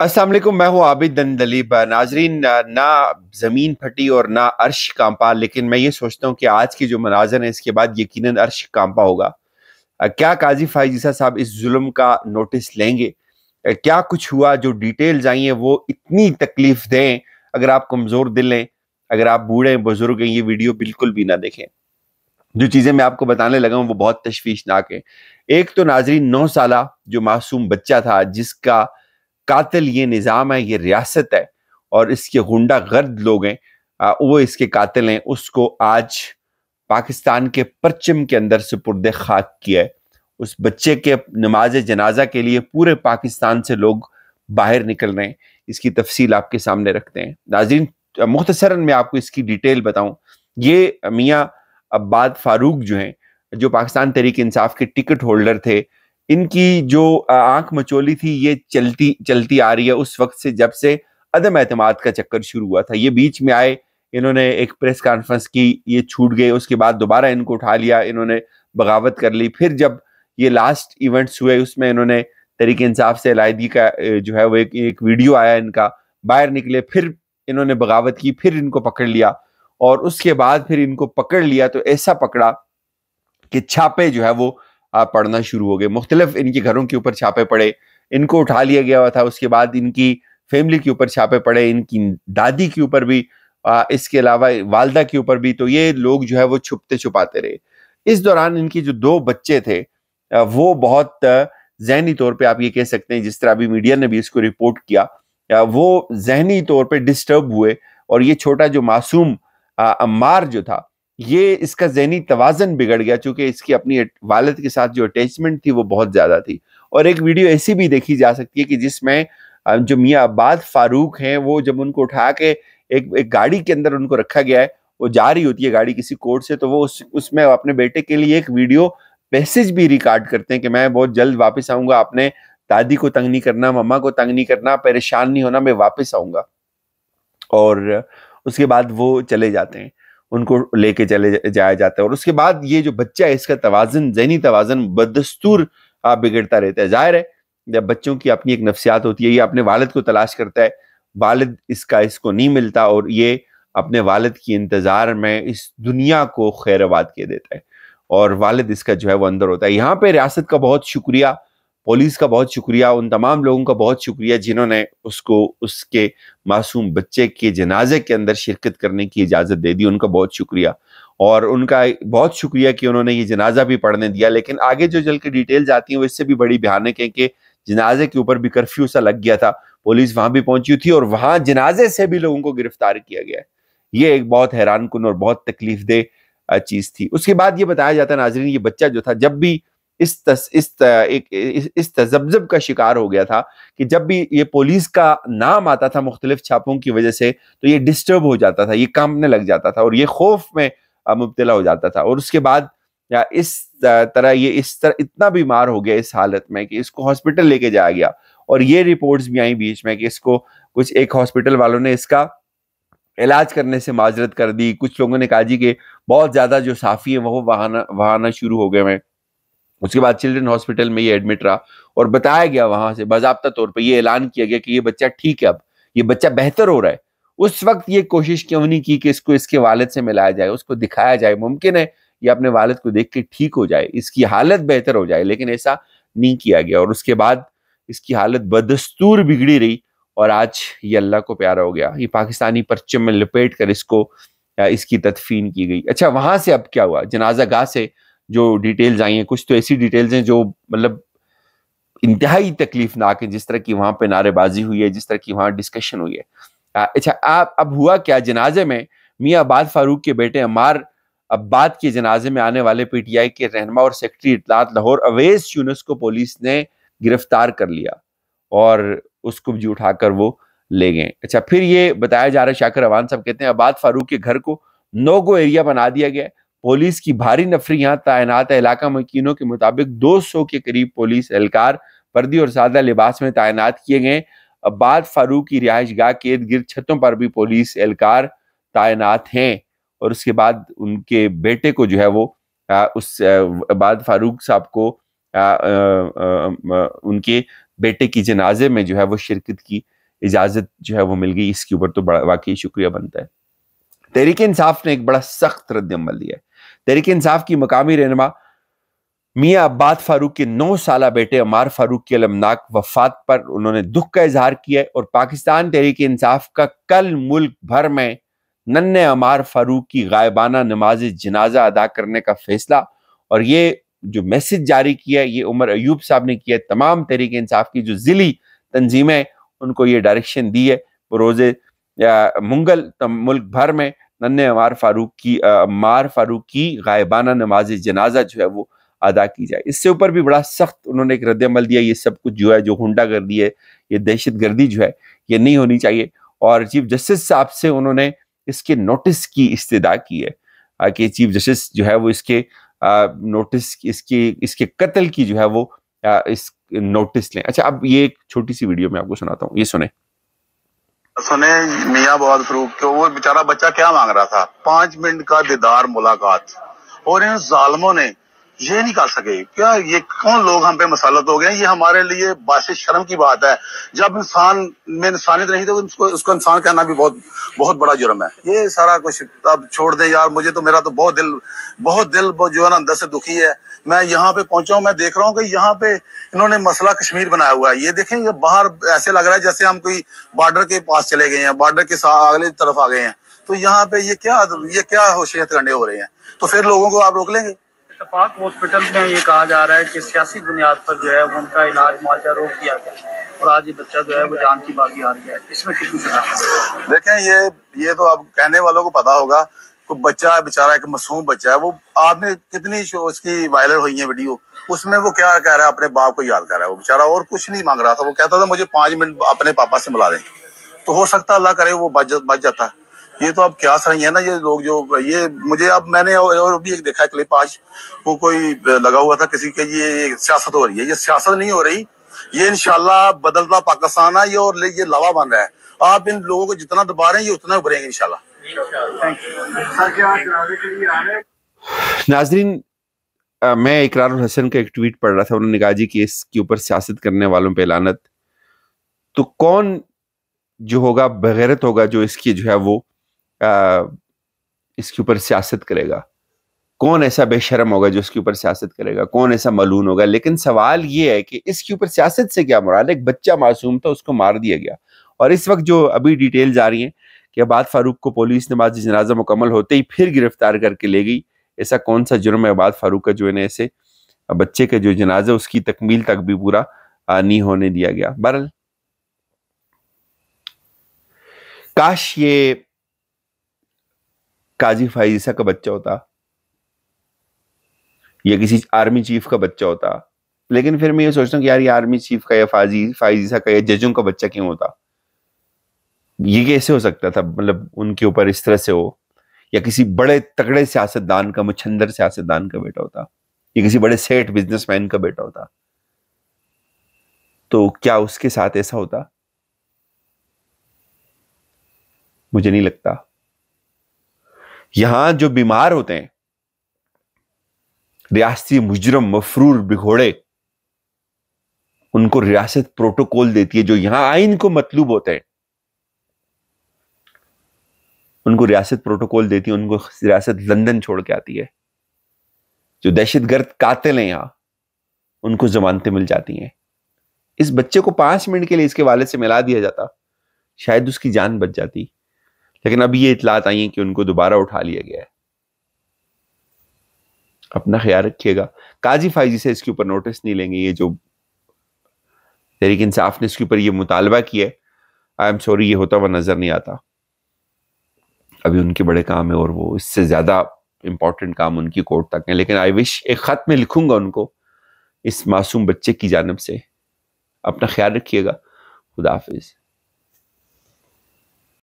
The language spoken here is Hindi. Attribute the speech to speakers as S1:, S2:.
S1: असलम मैं हूँ आबिद दंदलीब नाजरीन ना ज़मीन फटी और ना अर्श कांपा लेकिन मैं ये सोचता हूँ कि आज की जो मनाजर है इसके बाद यकीनन अर्श कांपा होगा क्या काजी फायजीसा साहब इस जुल्म का नोटिस लेंगे क्या कुछ हुआ जो डिटेल्स आई हैं वो इतनी तकलीफ दें अगर आप कमज़ोर दिल हैं अगर आप बूढ़े बुजुर्ग हैं ये वीडियो बिल्कुल भी ना देखें जो चीज़ें मैं आपको बताने लगा हूँ वो बहुत तशवीशनाक है एक तो नाजरीन नौ साल जो मासूम बच्चा था जिसका कातिल ये निज़ाम है ये रियासत है और इसके गुंडा गर्द लोग हैं वो इसके कातिल हैं उसको आज पाकिस्तान के परचम के अंदर से पुरद खाक किया है उस बच्चे के नमाज जनाजा के लिए पूरे पाकिस्तान से लोग बाहर निकल रहे हैं इसकी तफसील आपके सामने रखते हैं नाजीन मुख्तसरा मैं आपको इसकी डिटेल बताऊं ये मियाँ अब्बाद फारूक जो हैं जो पाकिस्तान तहरीक इंसाफ के टिकट होल्डर थे इनकी जो आंख मचोली थी ये चलती चलती आ रही है उस वक्त से जब से अदम एतम का चक्कर शुरू हुआ था ये बीच में आए इन्होंने एक प्रेस कॉन्फ्रेंस की ये छूट गए उसके बाद दोबारा इनको उठा लिया इन्होंने बगावत कर ली फिर जब ये लास्ट इवेंट्स हुए उसमें इन्होंने तरीके इंसाफ से अलायदगी का जो है वो एक, एक वीडियो आया इनका बाहर निकले फिर इन्होंने बगावत की फिर इनको पकड़ लिया और उसके बाद फिर इनको पकड़ लिया तो ऐसा पकड़ा कि छापे जो है वो आप पढ़ना शुरू हो गए मुख्तलिफ इनके घरों के ऊपर छापे पड़े इनको उठा लिया गया हुआ था उसके बाद इनकी फैमिली के ऊपर छापे पड़े इनकी दादी के ऊपर भी आ, इसके अलावा वालदा के ऊपर भी तो ये लोग जो है वो छुपते छुपाते रहे इस दौरान इनके जो दो बच्चे थे वो बहुत जहनी तौर पे आप ये कह सकते हैं जिस तरह अभी मीडिया ने भी इसको रिपोर्ट किया वो जहनी तौर पे डिस्टर्ब हुए और ये छोटा जो मासूम अम्मार जो था ये इसका जहनी तोज़न बिगड़ गया चूंकि इसकी अपनी वालद के साथ जो अटैचमेंट थी वो बहुत ज़्यादा थी और एक वीडियो ऐसी भी देखी जा सकती है कि जिसमें जो मियाँ आबाद फारूक हैं वो जब उनको उठा के एक एक गाड़ी के अंदर उनको रखा गया है वो जा रही होती है गाड़ी किसी कोर्ट से तो वो उस उसमें अपने बेटे के लिए एक वीडियो मैसेज भी रिकॉर्ड करते हैं कि मैं बहुत जल्द वापस आऊंगा आपने दादी को तंग नहीं करना मम्मा को तंग नहीं करना परेशान नहीं होना मैं वापस आऊँगा और उसके बाद वो चले जाते हैं उनको लेके चले जाया जाता है और उसके बाद ये जो बच्चा है इसका तोज़न जहनी तोज़न बदस्तूर बिगड़ता रहता है जाहिर है जब बच्चों की अपनी एक नफसियात होती है ये अपने वालद को तलाश करता है वालद इसका इसको नहीं मिलता और ये अपने वालद की इंतज़ार में इस दुनिया को खैरबाद के देता है और वालद इसका जो है वो अंदर होता है यहाँ पे रियासत का बहुत शुक्रिया पुलिस का बहुत शुक्रिया उन तमाम लोगों का बहुत शुक्रिया जिन्होंने उसको उसके मासूम बच्चे के जनाजे के अंदर शिरकत करने की इजाज़त दे दी उनका बहुत शुक्रिया और उनका बहुत शुक्रिया कि उन्होंने ये जनाजा भी पढ़ने दिया लेकिन आगे जो जल के डिटेल्स आती हैं वो इससे भी बड़ी भयानक है कि जनाजे के ऊपर भी कर्फ्यू सा लग गया था पुलिस वहां भी पहुंची थी और वहां जनाजे से भी लोगों को गिरफ्तार किया गया है ये एक बहुत हैरान कन और बहुत तकलीफ दे चीज़ थी उसके बाद ये बताया जाता है नाजरीन ये बच्चा जो था जब भी इस तस, इस त, एक इस, तजब्जब का शिकार हो गया था कि जब भी ये पुलिस का नाम आता था मुख्तलिफ छापों की वजह से तो ये डिस्टर्ब हो जाता था ये कांपने लग जाता था और ये खौफ में मुबतला हो जाता था और उसके बाद या इस तरह ये इस तरह इतना बीमार हो गया इस हालत में कि इसको हॉस्पिटल लेके जाया गया और ये रिपोर्ट्स भी आई बीच में कि इसको कुछ एक हॉस्पिटल वालों ने इसका इलाज करने से माजरत कर दी कुछ लोगों ने कहा जी कि बहुत ज़्यादा जो साफ़ी है वो वहाना वहाना शुरू हो गए हैं उसके बाद चिल्ड्रन हॉस्पिटल में ये एडमिट रहा और बताया गया वहां से बाबा तौर पर ये ऐलान किया गया कि ये बच्चा ठीक है अब ये बच्चा बेहतर हो रहा है उस वक्त ये कोशिश क्यों नहीं की कि इसको इसके वालद से मिलाया जाए उसको दिखाया जाए मुमकिन है ये अपने वालद को देख के ठीक हो जाए इसकी हालत बेहतर हो जाए लेकिन ऐसा नहीं किया गया और उसके बाद इसकी हालत बदस्तूर बिगड़ी रही और आज ये अल्लाह को प्यारा हो गया ये पाकिस्तानी परचम में लपेट कर इसको इसकी तदफीन की गई अच्छा वहां से अब क्या हुआ जनाजा गाह से जो डिटेल्स आई हैं कुछ तो ऐसी डिटेल्स हैं जो मतलब इंतहाई तकलीफनाक है जिस तरह की वहां पे नारेबाजी हुई है जिस तरह की वहां डिस्कशन हुई है अच्छा आप अब हुआ क्या जनाजे में मियाँ अब्बाद फारूक के बेटे अमार अब्बाद के जनाजे में आने वाले पीटीआई के रहनमा और सेक्रेटरी इतलात लाहौर अवेज यूनस को पुलिस ने गिरफ्तार कर लिया और उसको भी उठाकर वो ले गए अच्छा फिर ये बताया जा रहा है शाकर अवान साहब कहते हैं अब्बाद फारूक के घर को नोगो एरिया बना दिया गया पुलिस की भारी नफरी यहाँ तैनात इलाका मकीनों के मुताबिक 200 के करीब पुलिस एहलकार वर्दी और सादा लिबास में तैनात किए गए बाद फारूक की रिहाइश गाह के इर्द गिर्द छतों पर भी पुलिस एहलकार तैनात हैं और उसके बाद उनके बेटे को जो है वो आ, उस बाद फारूक साहब को आ, आ, आ, आ, उनके बेटे की जनाजे में जो है वो शिरकत की इजाज़त जो है वो मिल गई इसके ऊपर तो बड़ा वाकई शुक्रिया बनता है तहरीक इंसाफ ने एक बड़ा सख्त रद्द अमल दिया है तहरीक इंसाफ की मकामी रहनमा मियाँ अब्बाद फारूक के नौ साल बेटे अमार फारूक की अलमनाक वफात पर उन्होंने दुख का इजहार किया है और पाकिस्तान तहरीक इंसाफ का कल मुल्क भर में नन्ने अमार फारूक की गायबाना नमाज जनाजा अदा करने का फैसला और ये जो मैसेज जारी किया है ये उमर अयूब साहब ने किया तमाम तहरीक इंसाफ की जो जिली तंजीमें उनको ये डायरेक्शन दी है रोजे मुंगल मुल्क भर में नन्हे अमार फारूक की अमार फारूक की गायबाना नमाज जनाजा जो है वो अदा की जाए इससे ऊपर भी बड़ा सख्त उन्होंने एक रद्दमल दिया ये सब कुछ जो है जो हुंडा गर्दी है ये दहशत गर्दी जो है ये नहीं होनी चाहिए और चीफ जस्टिस साहब से उन्होंने इसके नोटिस की इस्तदा की है कि चीफ जस्टिस जो है वो इसके आ, नोटिस इसके इसके कत्ल की जो है वो आ, इस नोटिस लें अच्छा अब ये एक छोटी सी वीडियो में आपको सुनाता हूँ ये सुने
S2: सुने मियाँ बहुत फरूक के वो बेचारा बच्चा क्या मांग रहा था पांच मिनट का दीदार मुलाकात और इन जालमों ने ये नहीं कर सके क्या ये कौन लोग हम पे मसालत हो गए ये हमारे लिए बाश शर्म की बात है जब इंसान में इंसानियत नहीं तो उसको उसको इंसान कहना भी बहुत बहुत बड़ा जुर्म है ये सारा कुछ अब छोड़ दे यार मुझे तो मेरा तो बहुत दिल बहुत दिल जो है ना अंदर से दुखी है मैं यहाँ पे पहुंचा हूँ मैं देख रहा हूँ कि यहाँ पे इन्होंने मसला कश्मीर बनाया हुआ है ये देखें ये बाहर ऐसे लग रहा है जैसे हम कोई बॉर्डर के पास चले गए हैं बॉर्डर के अगले तरफ आ गए हैं तो यहाँ पे ये क्या ये क्या होशियत करने हो रहे हैं तो फिर लोगों को आप रोक लेंगे इतफाक हॉस्पिटल में ये कहा जा रहा है कि सियासी बुनियाद पर जो है उनका इलाज मुआवजा रोक दिया गया और आज ये बच्चा जो है वो जान की बाजी आ गया है इसमें कितनी सजा देखें ये ये तो अब कहने वालों को पता होगा को बच्चा है बेचारा एक मासूम बच्चा है वो आपने कितनी शो उसकी वायरल हुई है वीडियो उसमें वो क्या कह रहा है अपने बाप को याद कर रहा है वो बेचारा और कुछ नहीं मांग रहा था वो कहता था मुझे पांच मिनट अपने पापा से मिला दें तो हो सकता अल्लाह करे वो बच जाता है ये तो अब क्या सही है ना ये लोग जो ये मुझे अब मैंने और भी एक देखा क्लिप आज वो कोई लगा हुआ था किसी के ये सियासत हो रही है ये सियासत नहीं हो रही ये इनशाला बदलता पाकिस्तान है ये और ये लवा बन रहा है आप इन लोगों को जितना दबा रहे हैं ये उतना उभरेंगे इनशाला
S1: नाजरीन मैं इकरार हसन का एक ट्वीट पढ़ रहा था उन्होंने कहा जी केस के ऊपर सियासत करने वालों पे लानत तो कौन जो होगा बगैरत होगा जो इसकी जो है वो इसके ऊपर सियासत करेगा कौन ऐसा बेशरम होगा जो इसके ऊपर सियासत करेगा कौन ऐसा मलून होगा लेकिन सवाल ये है कि इसके ऊपर सियासत से क्या मुराद एक बच्चा मासूम था उसको मार दिया गया और इस वक्त जो अभी डिटेल आ रही है कि अबाद फारूक को पुलिस ने बाद जनाजा मुकम्मल होते ही फिर गिरफ्तार करके ले गई ऐसा कौन सा जुर्म है अबाद फारूक का जो इन्हें ऐसे बच्चे का जो जनाजा उसकी तकमील तक भी पूरा नहीं होने दिया गया बहरल काश ये काजी फाइजिसा का बच्चा होता या किसी आर्मी चीफ का बच्चा होता लेकिन फिर मैं ये सोचता हूँ कि यार ये आर्मी चीफ का या फाजी फाइजिसा का या जजों का बच्चा क्यों होता ये कैसे हो सकता था मतलब उनके ऊपर इस तरह से हो या किसी बड़े तगड़े सियासतदान का मुछंदर सियासतदान का बेटा होता या किसी बड़े सेठ बिजनेसमैन का बेटा होता तो क्या उसके साथ ऐसा होता मुझे नहीं लगता यहां जो बीमार होते हैं रियासती मुजरम मफरूर बिघोड़े उनको रियासत प्रोटोकॉल देती है जो यहां आइन को मतलूब होते हैं उनको रियासत प्रोटोकॉल देती है उनको रियासत लंदन छोड़ के आती है जो दहशतगर्द कातिल हैं यहां उनको जमानतें मिल जाती हैं इस बच्चे को पांच मिनट के लिए इसके वाले से मिला दिया जाता शायद उसकी जान बच जाती लेकिन अभी ये इतलात आई है कि उनको दोबारा उठा लिया गया है अपना ख्याल रखिएगा काजी फाइजी से इसके ऊपर नोटिस नहीं लेंगे ये जो तहरीक इंसाफ ने इसके ऊपर ये मुतालबा किया आई एम सॉरी ये होता हुआ नज़र नहीं आता अभी उनके बड़े काम है और वो इससे ज़्यादा इंपॉर्टेंट काम उनकी कोर्ट तक है लेकिन आई विश एक ख़त में लिखूंगा उनको इस मासूम बच्चे की जानब से अपना ख्याल रखिएगा खुदाफिज़